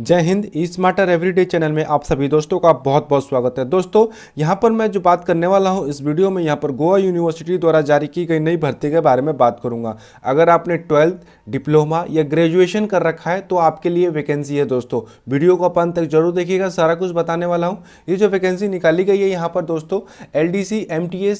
जय हिंद इस martyr everyday channel में आप सभी दोस्तों का बहुत बहुत स्वागत है दोस्तों यहाँ पर मैं जो बात करने वाला हूँ इस वीडियो में यहाँ पर गोवा यूनिवर्सिटी द्वारा जारी की गई नई भर्ती के बारे में बात करूँगा अगर आपने ट्वेल्थ डिप्लोमा या ग्रेजुएशन कर रखा है तो आपके लिए वैकेंसी है दोस्तों वीडियो को अपन तक जरूर देखिएगा सारा कुछ बताने वाला हूँ ये जो वैकेंसी निकाली गई है यहाँ पर दोस्तों एल डी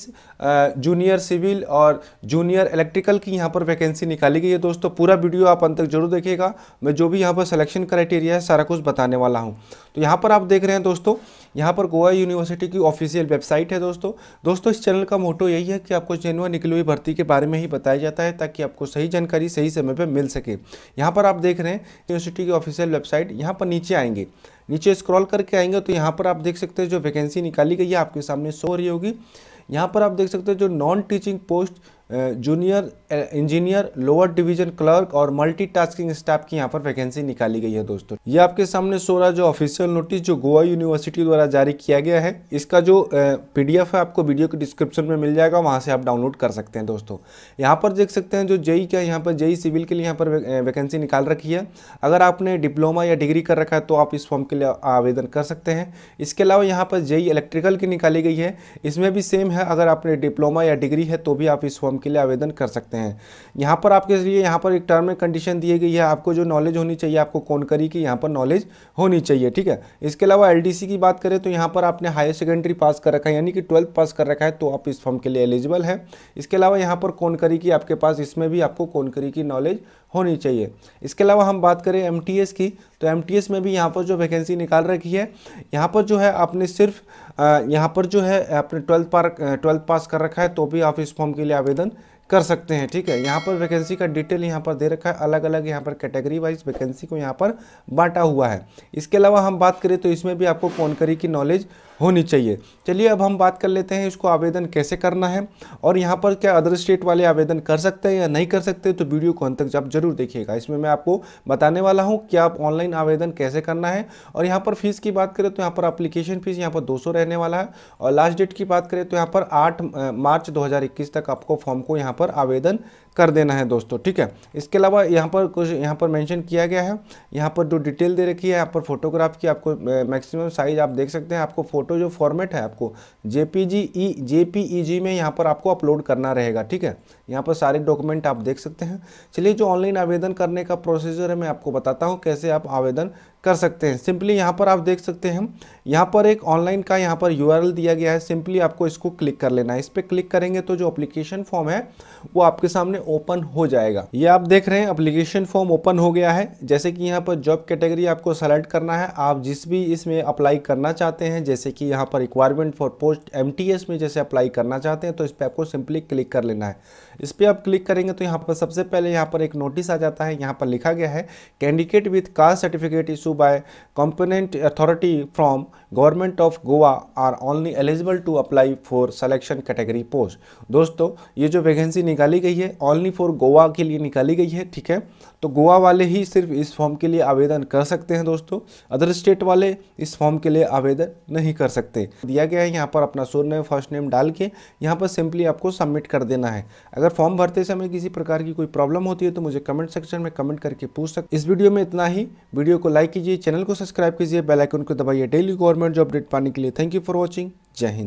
जूनियर सिविल और जूनियर इलेक्ट्रिकल की यहाँ पर वैकेंसी निकाली गई है दोस्तों पूरा वीडियो आप अंत तक जरूर देखिएगा मैं जो भी यहाँ पर सलेक्शन क्राइटेरिया सारा कुछ बताने वाला हूँ तो यहाँ पर आप देख रहे हैं दोस्तों यहाँ पर गोवा यूनिवर्सिटी की ऑफिशियल वेबसाइट है दोस्तों दोस्तों इस चैनल का मोटो यही है कि आपको जेनुअन निकली हुई भर्ती के बारे में ही बताया जाता है ताकि आपको सही जानकारी सही समय पर मिल सके यहाँ पर आप देख रहे हैं यूनिवर्सिटी की ऑफिशियल वेबसाइट यहाँ पर नीचे आएंगे नीचे स्क्रॉल करके आएंगे तो यहाँ पर आप देख सकते हैं जो वैकेंसी निकाली गई है आपके सामने शो रही होगी यहाँ पर आप देख सकते हैं जो non teaching post junior engineer lower division clerk और मल्टीटास्किंग स्टाफ की यहाँ पर वैकेंसी निकाली गई है दोस्तों ये आपके सामने रहा जो ऑफिशियल नोटिस जो गोवा यूनिवर्सिटी द्वारा जारी किया गया है इसका जो पीडीएफ है आपको वीडियो के डिस्क्रिप्शन में मिल जाएगा वहाँ से आप डाउनलोड कर सकते हैं दोस्तों यहाँ पर देख सकते हैं जो जेई का यहाँ पर जेई सिविल के लिए यहाँ पर वैकेंसी निकाल रखी है अगर आपने डिप्लोमा या डिग्री कर रखा है तो आप इस फॉर्म के लिए आवेदन कर सकते हैं इसके अलावा यहाँ पर जेई इलेक्ट्रिकल की निकाली गई है इसमें भी सेम है अगर आपने डिप्लोमा या डिग्री है तो भी आप इस फॉर्म फॉर्म के लिए आवेदन कर सकते हैं यहाँ पर आपके लिए यहाँ पर एक टर्म एंड कंडीशन दी गई है आपको जो नॉलेज होनी चाहिए आपको कौन करी की यहाँ पर नॉलेज होनी चाहिए ठीक है इसके अलावा एल की बात करें तो यहाँ पर आपने हायर सेकेंडरी पास कर रखा है यानी कि ट्वेल्थ पास कर रखा है तो आप इस फॉर्म के लिए एलिजिबल है इसके अलावा यहाँ पर कौन करी की आपके पास इसमें भी आपको कौन करी की नॉलेज होनी चाहिए इसके अलावा हम बात करें एम की तो एम में भी यहाँ पर जो वैकेंसी निकाल रखी है यहाँ पर जो है आपने सिर्फ यहाँ पर जो है आपने ट्वेल्थ पार ट्वेल्थ पास कर रखा है तो भी आप इस फॉर्म के लिए आवेदन कर सकते हैं ठीक है यहाँ पर वैकेंसी का डिटेल यहाँ पर दे रखा है अलग अलग यहाँ पर कैटेगरी वाइज वैकेंसी को यहाँ पर बांटा हुआ है इसके अलावा हम बात करें तो इसमें भी आपको कौनकरी की नॉलेज होनी चाहिए चलिए अब हम बात कर लेते हैं इसको आवेदन कैसे करना है और यहाँ पर क्या अदर स्टेट वाले आवेदन कर सकते हैं या नहीं कर सकते तो वीडियो को अंत तक आप जरूर देखिएगा इसमें मैं आपको बताने वाला हूँ कि आप ऑनलाइन आवेदन कैसे करना है और यहाँ पर फीस की बात करें तो यहाँ पर अप्लीकेशन फ़ीस यहाँ पर दो रहने वाला है और लास्ट डेट की बात करें तो यहाँ पर आठ मार्च दो तक आपको फॉर्म को यहाँ पर आवेदन कर देना है दोस्तों ठीक है इसके अलावा यहाँ पर कुछ यहाँ पर मेंशन किया गया है यहाँ पर जो डिटेल दे रखी है यहाँ पर फोटोग्राफ की आपको मैक्सिमम साइज आप देख सकते हैं आपको फोटो जो फॉर्मेट है आपको जे पी जी ई जे पी ई जी में यहाँ पर आपको अपलोड करना रहेगा ठीक है यहाँ पर सारे डॉक्यूमेंट आप देख सकते हैं चलिए जो ऑनलाइन आवेदन करने का प्रोसीजर है मैं आपको बताता हूँ कैसे आप आवेदन कर सकते हैं सिंपली यहाँ पर आप देख सकते हैं यहाँ पर एक ऑनलाइन का यहाँ पर यू दिया गया है सिंपली आपको इसको क्लिक कर लेना है इस पर क्लिक करेंगे तो जो अप्लीकेशन फॉर्म है वो आपके सामने ओपन हो जाएगा ये आप देख रहे हैं अप्लीकेशन फॉर्म ओपन हो गया है जैसे कि यहाँ पर जॉब कैटेगरी आपको सेलेक्ट करना है आप जिस भी इसमें अप्लाई करना चाहते हैं जैसे कि यहाँ पर रिक्वायरमेंट फॉर पोस्ट एम में जैसे अप्लाई करना चाहते हैं तो इस पर आपको सिंपली क्लिक कर लेना है इस पर आप क्लिक करेंगे तो यहाँ पर सबसे पहले यहाँ पर एक नोटिस आ जाता है यहाँ पर लिखा गया है candidate with caste certificate issue by component authority from government of Goa are only eligible to apply for selection category post दोस्तों ये जो वैकेंसी निकाली गई है ऑनली फॉर गोवा के लिए निकाली गई है ठीक है तो गोवा वाले ही सिर्फ इस फॉर्म के लिए आवेदन कर सकते हैं दोस्तों अदर स्टेट वाले इस फॉर्म के लिए आवेदन नहीं कर सकते दिया गया है यहाँ पर अपना सोर नेम फर्स्ट नेम डाल के यहाँ पर सिंपली आपको सबमिट कर देना है अगर फॉर्म भरते समय किसी प्रकार की कोई प्रॉब्लम होती है तो मुझे कमेंट सेक्शन में कमेंट करके पूछ सकते इस वीडियो में इतना ही वीडियो को लाइक कीजिए चैनल को सब्सक्राइब कीजिए बेल आइकन को दबाइए डेली गवर्नमेंट जो अपडेट पाने के लिए थैंक यू फॉर वॉचिंग जय हिंद